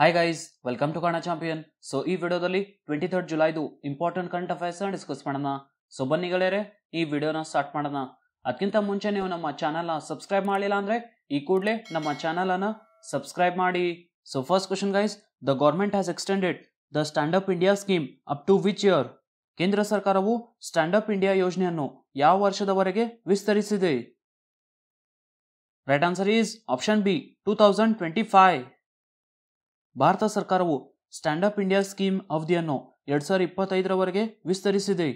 Hi guys welcome to ಕಣ champion so ಈ ವಿಡಿಯೋದಲ್ಲಿ ಟ್ವೆಂಟಿ ಥರ್ಡ್ ಜುಲೈದು ಇಂಪಾರ್ಟೆಂಟ್ ಕರೆಂಟ್ ಅಫೇರ್ಸ್ ಡಿಸ್ಕಸ್ ಮಾಡೋಣ ಸೊ ಬನ್ನಿ ಈ ವಿಡಿಯೋನ ಸ್ಟಾರ್ಟ್ ಮಾಡೋಣ ಅದಕ್ಕಿಂತ ಮುಂಚೆ ನೀವು ನಮ್ಮ ಚಾನಲ್ನ ಸಬ್ಸ್ಕ್ರೈಬ್ ಮಾಡಲಿಲ್ಲ ಅಂದ್ರೆ ಈ ಕೂಡಲೇ ನಮ್ಮ ಚಾನಲನ್ನು ಸಬ್ಸ್ಕ್ರೈಬ್ ಮಾಡಿ so first question guys the government has extended the stand up India scheme up to which year ಕೇಂದ್ರ ಸರ್ಕಾರವು ಸ್ಟ್ಯಾಂಡ್ ಅಪ್ ಇಂಡಿಯಾ ಯೋಜನೆಯನ್ನು ಯಾವ ವರ್ಷದವರೆಗೆ ವಿಸ್ತರಿಸಿದೆ right answer is option B two thousand twenty five ಭಾರತ ಸರ್ಕಾರವು ಸ್ಟ್ಯಾಂಡಪ್ ಇಂಡಿಯಾ ಸ್ಕೀಮ್ ಅವಧಿಯನ್ನು ಎರಡ್ ಸಾವಿರದ ಇಪ್ಪತ್ತೈದರವರೆಗೆ ವಿಸ್ತರಿಸಿದೆ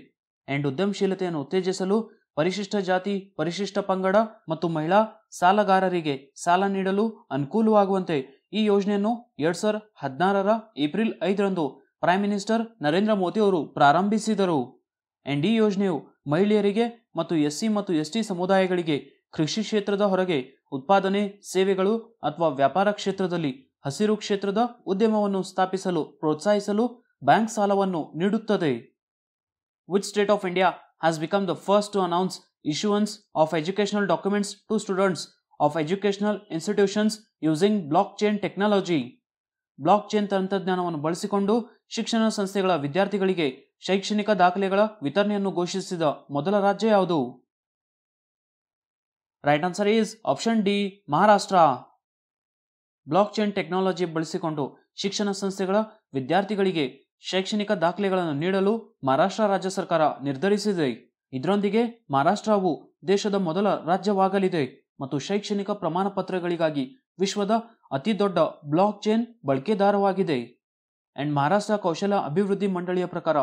ಅಂಡ್ ಉದ್ಯಮಶೀಲತೆಯನ್ನು ಉತ್ತೇಜಿಸಲು ಪರಿಶಿಷ್ಟ ಜಾತಿ ಪರಿಶಿಷ್ಟ ಪಂಗಡ ಮತ್ತು ಮಹಿಳಾ ಸಾಲಗಾರರಿಗೆ ಸಾಲ ನೀಡಲು ಅನುಕೂಲವಾಗುವಂತೆ ಈ ಯೋಜನೆಯನ್ನು ಎರಡ್ ಸಾವಿರ ಹದಿನಾರರ ಏಪ್ರಿಲ್ ಐದರಂದು ಪ್ರೈಮ್ ಮಿನಿಸ್ಟರ್ ನರೇಂದ್ರ ಮೋದಿ ಅವರು ಪ್ರಾರಂಭಿಸಿದರು ಅಂಡ್ ಈ ಯೋಜನೆಯು ಮಹಿಳೆಯರಿಗೆ ಮತ್ತು ಎಸ್ಸಿ ಮತ್ತು ಟಿ ಸಮುದಾಯಗಳಿಗೆ ಕೃಷಿ ಕ್ಷೇತ್ರದ ಹೊರಗೆ ಉತ್ಪಾದನೆ ಸೇವೆಗಳು ಅಥವಾ ವ್ಯಾಪಾರ ಕ್ಷೇತ್ರದಲ್ಲಿ ಹಸಿರು ಕ್ಷೇತ್ರದ ಉದ್ಯಮವನ್ನು ಸ್ಥಾಪಿಸಲು ಪ್ರೋತ್ಸಾಹಿಸಲು ಬ್ಯಾಂಕ್ ಸಾಲವನ್ನು ನೀಡುತ್ತದೆ which State of India has become the first to announce of issuance documents to students of students institutions using blockchain technology blockchain ತಂತ್ರಜ್ಞಾನವನ್ನು ಬಳಸಿಕೊಂಡು ಶಿಕ್ಷಣ ಸಂಸ್ಥೆಗಳ ವಿದ್ಯಾರ್ಥಿಗಳಿಗೆ ಶೈಕ್ಷಣಿಕ ದಾಖಲೆಗಳ ವಿತರಣೆಯನ್ನು ಘೋಷಿಸಿದ ಮೊದಲ ರಾಜ್ಯ ಯಾವುದು right answer is option D Maharashtra blockchain technology ಬಳಸಿಕೊಂಡು ಶಿಕ್ಷಣ ಸಂಸ್ಥೆಗಳ ವಿದ್ಯಾರ್ಥಿಗಳಿಗೆ ಶೈಕ್ಷಣಿಕ ದಾಖಲೆಗಳನ್ನು ನೀಡಲು ಮಹಾರಾಷ್ಟ್ರ ರಾಜ್ಯ ಸರ್ಕಾರ ನಿರ್ಧರಿಸಿದೆ ಇದರೊಂದಿಗೆ ಮಹಾರಾಷ್ಟ್ರವು ದೇಶದ ಮೊದಲ ರಾಜ್ಯವಾಗಲಿದೆ ಮತ್ತು ಶೈಕ್ಷಣಿಕ ಪ್ರಮಾಣ ಪತ್ರಗಳಿಗಾಗಿ ವಿಶ್ವದ ಅತಿ ದೊಡ್ಡ ಬ್ಲಾಕ್ ಚೈನ್ ಬಳಕೆದಾರವಾಗಿದೆ ಅಂಡ್ ಮಹಾರಾಷ್ಟ್ರ ಕೌಶಲ್ಯ ಅಭಿವೃದ್ಧಿ ಮಂಡಳಿಯ ಪ್ರಕಾರ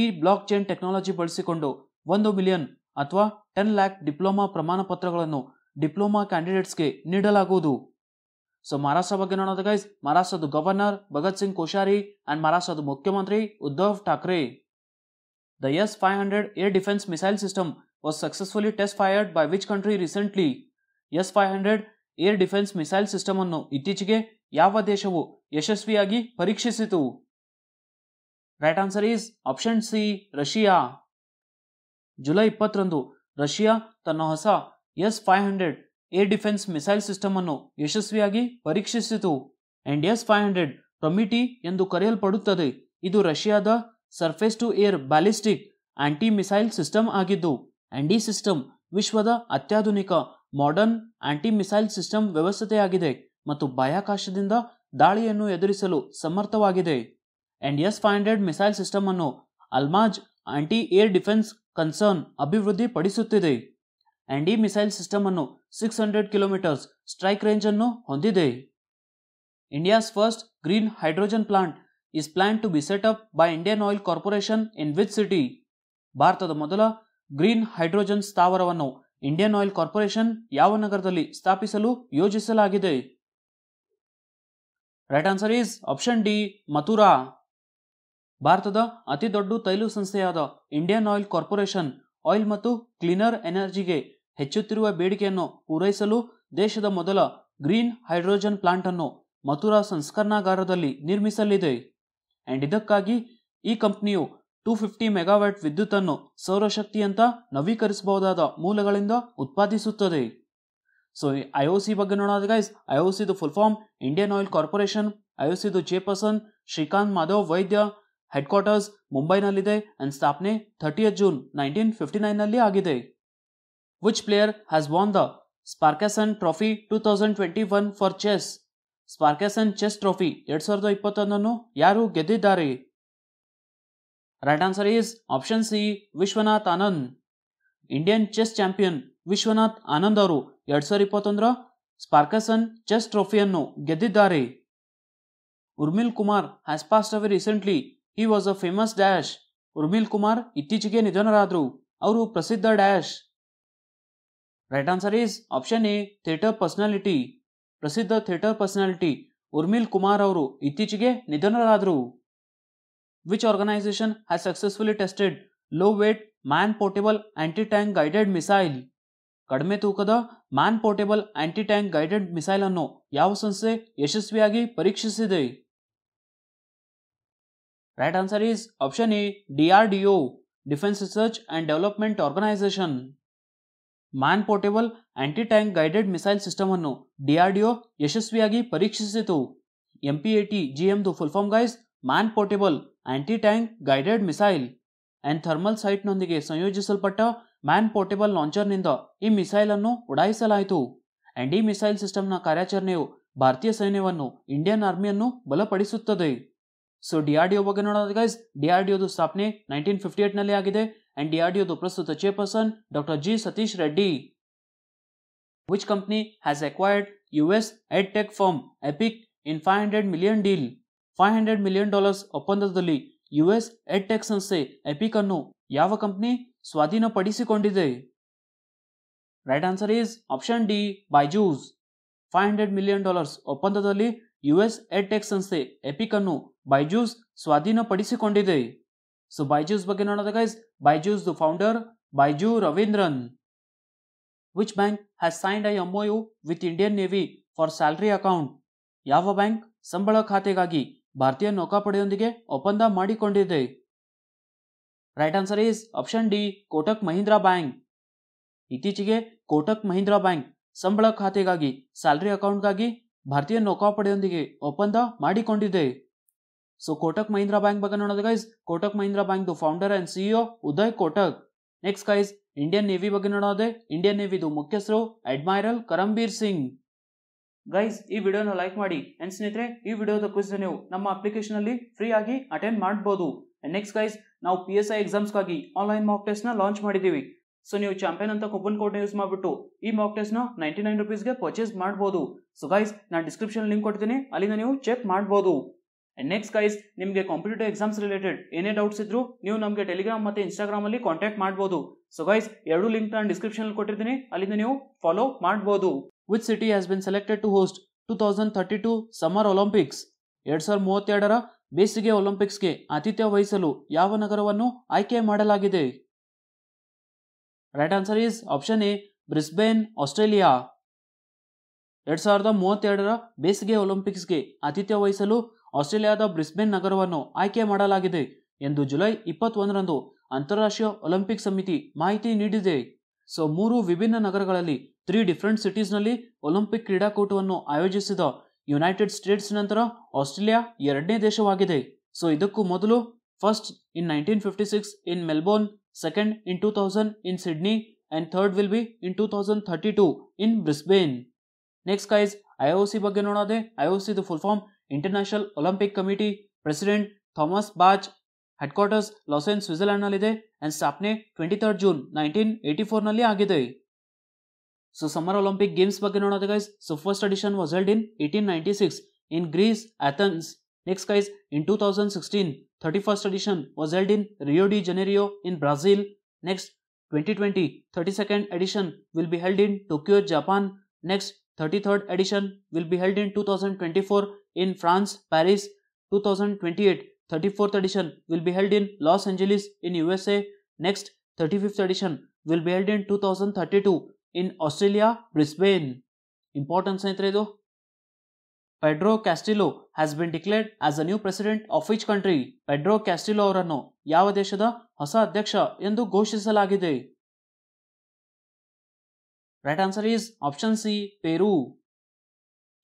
ಈ ಬ್ಲಾಕ್ ಚೈನ್ ಟೆಕ್ನಾಲಜಿ ಬಳಸಿಕೊಂಡು ಒಂದು ಮಿಲಿಯನ್ ಅಥವಾ ಟೆನ್ ಲ್ಯಾಕ್ ಡಿಪ್ಲೊಮಾ ಪ್ರಮಾಣ ಪತ್ರಗಳನ್ನು ಡಿಪ್ಲೊಮಾ ಕ್ಯಾಂಡಿಡೇಟ್ಸ್ಗೆ ನೀಡಲಾಗುವುದು ಸೊ ಮಹಾರಾಷ್ಟ್ರ ಬಗ್ಗೆ ನೋಡೋದು ಗೈಸ್ ಮಹಾರಾಷ್ಟ್ರದ ಗವರ್ನರ್ ಭಗತ್ ಸಿಂಗ್ ಕೋಶಾರಿ ಅಂಡ್ ಮಹಾರಾಷ್ಟ್ರದ ಮುಖ್ಯಮಂತ್ರಿ Uddhav Thackeray the S five hundred air defence missile system was successfully test fired by which country recently S five hundred air defence missile system ಅನ್ನು ಇತ್ತೀಚೆಗೆ ಯಾವ ದೇಶವು ಯಶಸ್ವಿಯಾಗಿ ಪರೀಕ್ಷಿಸಿತು right answer is option C Russia July ಇಪ್ಪತ್ತರಂದು Russia ತನ್ನ ಹೊಸ S five hundred air defence missile system ಅನ್ನು ಯಶಸ್ವಿಯಾಗಿ ಪರೀಕ್ಷಿಸಿತು ಎಂಡ್ ಎಸ್ ಫೈವ್ ಹಂಡ್ರೆಡ್ ಪ್ರಮಿಟಿ ಎಂದು ಕರೆಯಲ್ಪಡುತ್ತದೆ ಇದು ರಷ್ಯಾದ surface to air ballistic anti missile system ಆಗಿದ್ದು ಆ್ಯಂಡಿ ಸಿಸ್ಟಮ್ ವಿಶ್ವದ ಅತ್ಯಾಧುನಿಕ ಮಾಡರ್ನ್ ಆಂಟಿ ಮಿಸೈಲ್ ಸಿಸ್ಟಮ್ ವ್ಯವಸ್ಥೆಯಾಗಿದೆ ಮತ್ತು ಬಾಹ್ಯಾಕಾಶದಿಂದ ದಾಳಿಯನ್ನು ಎದುರಿಸಲು ಸಮರ್ಥವಾಗಿದೆ and S five hundred missile system ಅನ್ನು Almaz anti air defence concern ಅಭಿವೃದ್ಧಿಪಡಿಸುತ್ತಿದೆ ಆ್ಯಂಡಿ ಮಿಸೈಲ್ ಸಿಸ್ಟಮ್ ಅನ್ನು six hundred kilometres strike range ಅನ್ನು ಹೊಂದಿದೆ India's first green hydrogen plant is plan to be set up by Indian Oil Corporation in which city ಭಾರತದ ಮೊದಲ green hydrogen ಸ್ಥಾವರವನ್ನು Indian Oil Corporation ಯಾವ ನಗರದಲ್ಲಿ ಸ್ಥಾಪಿಸಲು ಯೋಜಿಸಲಾಗಿದೆ right answer is option D Mathura ಭಾರತದ ಅತಿ ದೊಡ್ಡ ತೈಲು ಸಂಸ್ಥೆಯಾದ ಇಂಡಿಯನ್ ಆಯಿಲ್ ಕಾರ್ಪೊರೇಷನ್ ಆಯಿಲ್ ಮತ್ತು ಕ್ಲೀನರ್ ಎನರ್ಜಿಗೆ ಹೆಚ್ಚುತ್ತಿರುವ ಬೇಡಿಕೆಯನ್ನು ಪೂರೈಸಲು ದೇಶದ ಮೊದಲ ಗ್ರೀನ್ ಹೈಡ್ರೋಜನ್ ಪ್ಲಾಂಟ್ ಅನ್ನು ಮಥುರಾ ಸಂಸ್ಕರಣಾಗಾರದಲ್ಲಿ ನಿರ್ಮಿಸಲಿದೆ ಅಂಡ್ ಇದಕ್ಕಾಗಿ ಈ ಕಂಪನಿಯು ಟೂ ಫಿಫ್ಟಿ ಮೆಗಾವ್ಯಾಟ್ ವಿದ್ಯುತ್ ಅನ್ನು ಸೌರಶಕ್ತಿಯಂತ ನವೀಕರಿಸಬಹುದಾದ ಮೂಲಗಳಿಂದ ಉತ್ಪಾದಿಸುತ್ತದೆ ಸೊ ಐ ಒ ಸಿ ಬಗ್ಗೆ ನೋಡೋದು ಗೈಸ್ ಐ ಒ ಸಿದು full form Indian Oil Corporation I O ಸಿದು chairperson Shrikant Madhav Vaidya head quarters ಮುಂಬೈನಲ್ಲಿದೆ ಅಂಡ್ ಸ್ಥಾಪನೆ ಥರ್ಟಿಯತ್ ಜೂನ್ ನೈನ್ಟೀನ್ ಫಿಫ್ಟಿ ನೈನ್ನಲ್ಲಿ ಆಗಿದೆ Which player has won the Sparkassen trophy two thousand twenty one for chess Sparkassen chess trophy ಎರಡು ಸಾವಿರದ ಇಪ್ಪತ್ತೊಂದನ್ನು ಯಾರು ಗೆದ್ದಿದ್ದಾರೆ right answer is option C Vishwanath Anand Indian chess champion Vishwanath Anand ಅವರು ಎರಡು ಸಾವಿರದ ಇಪ್ಪತ್ತೊಂದರ ಸ್ಪಾರ್ಕಸನ್ ಚೆಸ್ ಟ್ರೋಫಿಯನ್ನು ಗೆದ್ದಿದ್ದಾರೆ Urmil Kumar has passed away recently he was a famous dash Urmil Kumar ಇತ್ತೀಚೆಗೆ ನಿಧನರಾದರು ಅವರು ಪ್ರಸಿದ್ಧ dash right answer is option A theatre personality ಪ್ರಸಿದ್ಧ ಥಿಯೇಟರ್ ಪರ್ಸನಾಲಿಟಿ ಉರ್ಮಿಲ್ ಕುಮಾರ್ ಅವರು ಇತ್ತೀಚೆಗೆ ನಿಧನರಾದರು which organisation has successfully tested low weight man portable anti tank guided missile ಕಡಿಮೆ ತೂಕದ man portable anti tank guided missile ಅನ್ನು ಯಾವ ಸಂಸ್ಥೆ ಯಶಸ್ವಿಯಾಗಿ ಪರೀಕ್ಷಿಸಿದೆ right answer is option A DRDO defence research and development organisation man portable anti tank guided missile system ಅನ್ನು DRDO ಯಶಸ್ವಿಯಾಗಿ ಪರೀಕ್ಷಿಸಿತು ದು ಜಿಎಂದು form guys man portable anti tank guided missile and thermal ಸೈಟ್ನೊಂದಿಗೆ ಸಂಯೋಜಿಸಲ್ಪಟ್ಟ ಮ್ಯಾನ್ ಪೋರ್ಟೇಬಲ್ ಲಾಂಚರ್ನಿಂದ ಈ missile ಅನ್ನು ಉಡಾಯಿಸಲಾಯಿತು ಆ್ಯಂಡ್ ಈ ಮಿಸೈಲ್ ಸಿಸ್ಟಮ್ನ ಕಾರ್ಯಾಚರಣೆಯು ಭಾರತೀಯ ಸೈನ್ಯವನ್ನು ಇಂಡಿಯನ್ ಆರ್ಮಿಯನ್ನು ಬಲಪಡಿಸುತ್ತದೆ ಸೊ ಡಿಆರ್ಡಿಒ ಬಗ್ಗೆ ನೋಡೋದು ಗೈಸ್ ಡಿಆರ್ಡಿಒದು ಸ್ಥಾಪನೆ ನೈನ್ಟೀನ್ ಫಿಫ್ಟಿ ಏಟ್ನಲ್ಲಿ ಆಗಿದೆ and DRDO to Prasthuta chairperson Dr. G. Satish Reddy. Which company has acquired US EdTech firm Epic in 500 million deal? 500 million dollars ಒಪ್ಪಂದದಲ್ಲಿ ಯುಎಸ್ ಎಡ್ಟೆಕ್ ಸಂಸ್ಥೆ ಎಪಿಕ್ ಅನ್ನು ಯಾವ company ಸ್ವಾಧೀನಪಡಿಸಿಕೊಂಡಿದೆ right answer is option D Byju's five hundred million dollars ಒಪ್ಪಂದದಲ್ಲಿ US edtech ಸಂಸ್ಥೆ Epic ಅನ್ನು Byju's ಸ್ವಾಧೀನಪಡಿಸಿಕೊಂಡಿದೆ so Byju's ಬಗ್ಗೆ ನೋಡೋದ ಗೈಸ್ ಬೈಜೂಸ್ ದು founder Byju Raveendran which bank has signed I M U with Indian Navy for salary account ಯಾವ ಬ್ಯಾಂಕ್ ಸಂಬಳ ಖಾತೆಗಾಗಿ ಭಾರತೀಯ ನೌಕಾಪಡೆಯೊಂದಿಗೆ ಒಪ್ಪಂದ ಮಾಡಿಕೊಂಡಿದೆ right answer is option D Kotak Mahindra bank ಇತ್ತೀಚೆಗೆ ಕೋಟಕ್ ಮಹೀಂದ್ರಾ ಬ್ಯಾಂಕ್ ಸಂಬಳ ಖಾತೆಗಾಗಿ ಸ್ಯಾಲ್ರಿ ಅಕೌಂಟ್ಗಾಗಿ ಭಾರತೀಯ ನೌಕಾಪಡೆಯೊಂದಿಗೆ ಒಪ್ಪಂದ ಮಾಡಿಕೊಂಡಿದೆ ಸೊ ಕೋಟಕ್ ಮಹಿಂದ್ರಾ ಬ್ಯಾಂಕ್ ಬಗ್ಗೆ nodadu guys Kotak Mahindra bank founder founder and CEO Uday Kotak next guys Indian Navy ಬಗ್ಗೆ ನೋಡೋದೆ ಇಂಡಿಯನ್ ನೇವಿದು ಮುಖ್ಯಸ್ಥರು ಅಡ್ಮೈರಲ್ ಕರಂಬೀರ್ ಸಿಂಗ್ ಗೈಸ್ ಈ ವಿಡಿಯೋನ ಲೈಕ್ ಮಾಡಿ ಅಂಡ್ ಸ್ನೇಹಿತರೆ ಈ ವಿಡಿಯೋದ ಕ್ವಿಸ್ ನೀವು ನಮ್ಮ ಅಪ್ಲಿಕೇಶನ್ ಅಲ್ಲಿ ಫ್ರೀ ಆಗಿ ಅಟೆಂಡ್ ಮಾಡಬಹುದು ನೆಕ್ಸ್ಟ್ ಗೈಸ್ ನಾವು ಪಿ ಎಸ್ ಐ ಎಕ್ಸಾಮ್ಸ್ಗಾಗಿ ಆನ್ಲೈನ್ ಮಾಕ್ ಟೆಸ್ಟ್ ನ ಲಾಂಚ್ ಮಾಡಿದ್ದೀವಿ ಸೊ ನೀವು ಚಾಂಪಿಯನ್ ಅಂತ ಕೂಪನ್ ಕೋಡ್ ಯೂಸ್ ಮಾಡಿಬಿಟ್ಟು ಈ ಮಾಕ್ ಟೆಸ್ಟ್ ನ ನೈಂಟಿ ನೈನ್ ರುಪೀಸ್ಗೆ ಪರ್ಚೇಸ್ ಮಾಡಬಹುದು ಸೊ ಗೈಸ್ ನಾನು ಡಿಸ್ಕ್ರಿಪ್ಷನ್ ಲಿಂಕ್ ಕೊಡ್ತೀನಿ ಅಲ್ಲಿಂದ ನೀವು ಚೆಕ್ ಮಾಡಬಹುದು ನೆಕ್ಸ್ಟ್ ಗೈಸ್ ನಿಮಗೆ ಕಾಂಪಿಟೇಟಿವ್ ಎಕ್ಸಾಮ್ಸ್ ರಿಲೇಟೆಡ್ ಏನೇ ಡೌಟ್ಸ್ ಇದ್ರು ನೀವು ನಮಗೆ ಟೆಲಿಗ್ರಾಮ್ ಮತ್ತು ಇನ್ಸ್ಟಾಗ್ರಾಮ್ ಅಲ್ಲಿ ಕಾಂಟ್ಯಾಕ್ಟ್ ಮಾಡ್ಬೋದು ಸೊ ಗೈಸ್ ಎರಡು ಲಿಂಕ್ ನಾನು ಡಿಸ್ಕ್ರಿಪ್ಷನ್ ಕೊಟ್ಟಿದ್ದೀನಿ ಅಲ್ಲಿಂದ ನೀವು ಫಾಲೋ ಮಾಡ್ಬೋದು which city has been selected to host two thousand thirty two summer Olympics ಎರಡು ಸಾವಿರದ ಮೂವತ್ತೆರಡರ ಬೇಸಿಗೆ ಒಲಿಂಪಿಕ್ಸ್ಗೆ ಆತಿಥ್ಯ ವಹಿಸಲು ಯಾವ ನಗರವನ್ನು ಆಯ್ಕೆ ಮಾಡಲಾಗಿದೆ right answer is option A Brisbane Australia ಎರಡು ಸಾವಿರದ ಮೂವತ್ತೆರಡರ ಬೇಸಿಗೆ ಒಲಿಂಪಿಕ್ಸ್ಗೆ ಆತಿಥ್ಯ ವಹಿಸಲು ಆಸ್ಟ್ರೇಲಿಯಾದ ಬ್ರಿಸ್ಬೇನ್ ನಗರವನ್ನು ಆಯ್ಕೆ ಮಾಡಲಾಗಿದೆ ಎಂದು ಜುಲೈ ಇಪ್ಪತ್ತೊಂದರಂದು ಅಂತಾರಾಷ್ಟ್ರೀಯ ಒಲಿಂಪಿಕ್ ಸಮಿತಿ ಮಾಹಿತಿ ನೀಡಿದೆ ಸೊ ಮೂರು ವಿಭಿನ್ನ ನಗರಗಳಲ್ಲಿ ತ್ರೀ ಡಿಫ್ರೆಂಟ್ ಸಿಟೀಸ್ನಲ್ಲಿ ಒಲಿಂಪಿಕ್ ಕ್ರೀಡಾಕೂಟವನ್ನು ಆಯೋಜಿಸಿದ ಯುನೈಟೆಡ್ ಸ್ಟೇಟ್ಸ್ ನಂತರ ಆಸ್ಟ್ರೇಲಿಯಾ ಎರಡನೇ ದೇಶವಾಗಿದೆ ಸೊ ಇದಕ್ಕೂ ಮೊದಲು first in nineteen fifty six in Melbourne second in two thousand in Sydney and third will be in two thousand thirty two in Brisbane next guys I C ಬಗ್ಗೆ ನೋಡೋದೇ I C full form International Olympic Committee president Thomas Bach headquarters Lausanne ಸ್ವಿಟ್ಜರ್ಲ್ಯಾಂಡ್ನಲ್ಲಿದೆ and ಸ್ಥಾಪನೆ twenty third June nineteen eighty ಫೋರ್ನಲ್ಲಿ ಆಗಿದೆ so summer Olympic games ಬಗ್ಗೆ ನೋಡೋದು guys so first edition was held in eighteen ninety six in Greece Athens next guys in two thousand sixteen thirty first edition was held in Rio de Janeiro in Brazil next twenty twenty thirty second edition will be held in Tokyo Japan next 33rd edition will be held in 2024 in France, Paris. 2028 34th edition will be held in Los Angeles in USA. Next 35th edition will be held in 2032 in Australia, Brisbane. Important Saintrado. Pedro Castillo has been declared as a new president of which country Pedro Castillo ಅವರನ್ನು ಯಾವ ದೇಶದ ಹೊಸ ಅಧ್ಯಕ್ಷ ಎಂದು ಘೋಷಿಸಲಾಗಿದೆ right answer is option C Peru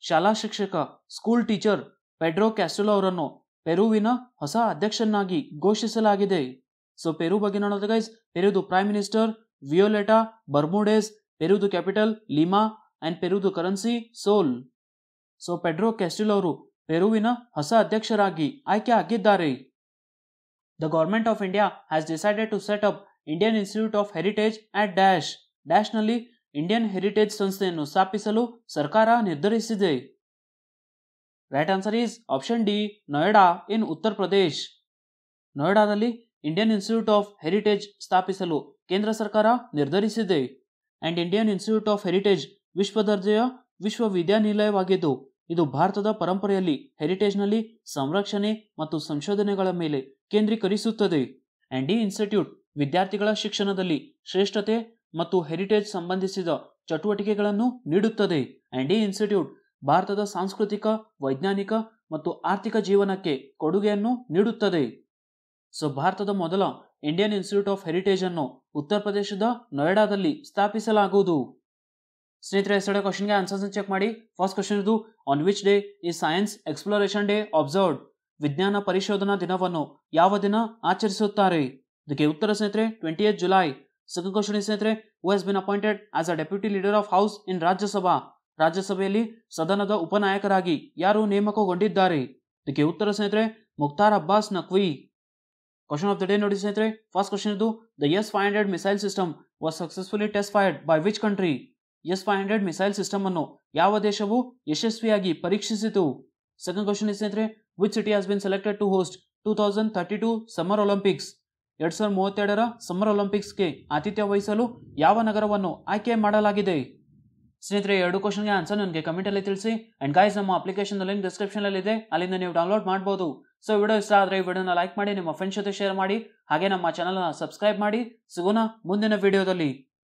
ಶಾಲಾ ಶಿಕ್ಷಕ school teacher Pedro ಕ್ಯಾಸ್ಟೆಲೋ ಅವರನ್ನು ಪೆರುವಿನ ಹೊಸ ಅಧ್ಯಕ್ಷನಾಗಿ ಘೋಷಿಸಲಾಗಿದೆ ಸೊ ಪೆರು ಬಗ್ಗೆ ನೋಡೋದು ಗೈಸ್ ಪೆರುದು ಪ್ರೈಮ್ ಮಿನಿಸ್ಟರ್ ವಿಯೋಲೆಟಾ ಬರ್ಮೋಡೇಸ್ ಪೆರುದು ಕ್ಯಾಪಿಟಲ್ ಲಿಮಾ ಅಂಡ್ ಪೆರುದು currency sol so Pedro Castillo ಅವರು ಪೆರುವಿನ ಹೊಸ ಅಧ್ಯಕ್ಷರಾಗಿ ಆಯ್ಕೆ ಆಗಿದ್ದಾರೆ the government of India has decided to set up Indian Institute of Heritage at dash ಡ್ಯಾಶ್ನಲ್ಲಿ ಇಂಡಿಯನ್ ಹೆರಿಟೇಜ್ ಸಂಸ್ಥೆಯನ್ನು ಸ್ಥಾಪಿಸಲು ಸರ್ಕಾರ ನಿರ್ಧರಿಸಿದೆ right answer is option D Noida in Uttar Pradesh ನೋಯ್ಡಾದಲ್ಲಿ ಇಂಡಿಯನ್ ಇನ್ಸ್ಟಿಟ್ಯೂಟ್ ಆಫ್ ಹೆರಿಟೇಜ್ ಸ್ಥಾಪಿಸಲು ಕೇಂದ್ರ ಸರ್ಕಾರ ನಿರ್ಧರಿಸಿದೆ and Indian Institute of heritage ವಿಶ್ವ ದರ್ಜೆಯ ವಿಶ್ವವಿದ್ಯಾನಿಲಯವಾಗಿದ್ದು ಇದು ಭಾರತದ ಪರಂಪರೆಯಲ್ಲಿ ಹೆರಿಟೇಜ್ನಲ್ಲಿ ಸಂರಕ್ಷಣೆ ಮತ್ತು ಸಂಶೋಧನೆಗಳ ಮೇಲೆ ಕೇಂದ್ರೀಕರಿಸುತ್ತದೆ ಅಂಡ್ ಈ ಇನ್ಸ್ಟಿಟ್ಯೂಟ್ ವಿದ್ಯಾರ್ಥಿಗಳ ಶಿಕ್ಷಣದಲ್ಲಿ ಶ್ರೇಷ್ಠತೆ ಮತ್ತು ಹೆರಿಟೇಜ್ ಸಂಬಂಧಿಸಿದ ಚಟುವಟಿಕೆಗಳನ್ನು ನೀಡುತ್ತದೆ ಆ್ಯಂಡ್ ಈ ಇನ್ಸ್ಟಿಟ್ಯೂಟ್ ಭಾರತದ ಸಾಂಸ್ಕೃತಿಕ ವೈಜ್ಞಾನಿಕ ಮತ್ತು ಆರ್ಥಿಕ ಜೀವನಕ್ಕೆ ಕೊಡುಗೆಯನ್ನು ನೀಡುತ್ತದೆ ಸೊ ಭಾರತದ ಮೊದಲ ಇಂಡಿಯನ್ ಇನ್ಸ್ಟಿಟ್ಯೂಟ್ ಆಫ್ ಹೆರಿಟೇಜ್ ಅನ್ನು ಉತ್ತರ ಪ್ರದೇಶದ ನೋಯ್ಡಾದಲ್ಲಿ ಸ್ಥಾಪಿಸಲಾಗುವುದು ಸ್ನೇಹಿತರೆ ಎಸ್ಟೇ ಕ್ವಶನ್ಗೆ ಆನ್ಸರ್ಸ್ ಚೆಕ್ ಮಾಡಿ ಫಸ್ಟ್ ಕ್ವಶನ್ ಇದು on which day is science exploration day observed ವಿಜ್ಞಾನ ಪರಿಶೋಧನಾ ದಿನವನ್ನು ಯಾವ ದಿನ ಆಚರಿಸುತ್ತಾರೆ ಇದಕ್ಕೆ ಉತ್ತರ ಸ್ನೇಹಿತರೆ twenty July second question is ಸ್ನೇಹಿತರೆ who has been appointed as a deputy leader of house in Rajya Sabha ರಾಜ್ಯಸಭೆಯಲ್ಲಿ ಸದನದ ಉಪನಾಯಕರಾಗಿ ಯಾರು ನೇಮಕಗೊಂಡಿದ್ದಾರೆ ಇದಕ್ಕೆ ಉತ್ತರ ಸ್ನೇಹಿತರೆ Mukhtar Abbas Naqvi question of the day ನೋಡಿ ಸ್ನೇಹಿತರೆ ಫಸ್ಟ್ ಕ್ವಶನ್ ಇದು the S five hundred missile system was successfully test fired by which country S five hundred missile system ಅನ್ನು ಯಾವ ದೇಶವು ಯಶಸ್ವಿಯಾಗಿ ಪರೀಕ್ಷಿಸಿತು ಸೆಕೆಂಡ್ ಕ್ವಶನ್ ಸ್ನೇಹಿತರೆ which city has been selected to host two thousand thirty two summer Olympics ಎರಡು ಸಾವಿರದ ಮೂವತ್ತೆರಡರ summer ಒಲಿಂಪಿಕ್ಸ್ಗೆ ಆತಿಥ್ಯ ವಹಿಸಲು ಯಾವ ನಗರವನ್ನು ಆಯ್ಕೆ ಮಾಡಲಾಗಿದೆ ಸ್ನೇಹಿತರೆ ಎರಡು ಕ್ವಶನ್ಗೆ ಆನ್ಸರ್ ನನಗೆ ಕಮೆಂಟಲ್ಲಿ ತಿಳಿಸಿ ಅಂಡ್ ಗಾಯ್ಸ್ ನಮ್ಮ ಅಪ್ಲಿಕೇಶನ್ ಲಿಂಕ್ ಡಿಸ್ಕ್ರಿಪ್ಷನಲ್ಲಿ ಇದೆ ಅಲ್ಲಿಂದ ನೀವು ಡೌನ್ಲೋಡ್ ಮಾಡ್ಬೋದು ಸೊ ವಿಡಿಯೋ ಇಷ್ಟ ಆದರೆ ಈ ವಿಡಿಯೋನ ಲೈಕ್ ಮಾಡಿ ನಿಮ್ಮ ಫ್ರೆಂಡ್ಸ್ ಜೊತೆ ಶೇರ್ ಮಾಡಿ ಹಾಗೆ ನಮ್ಮ ಚಾನಲ್ನ ಸಬ್ಸ್ಕ್ರೈಬ್ ಮಾಡಿ ಸಿಗೋಣ ಮುಂದಿನ ವಿಡಿಯೋದಲ್ಲಿ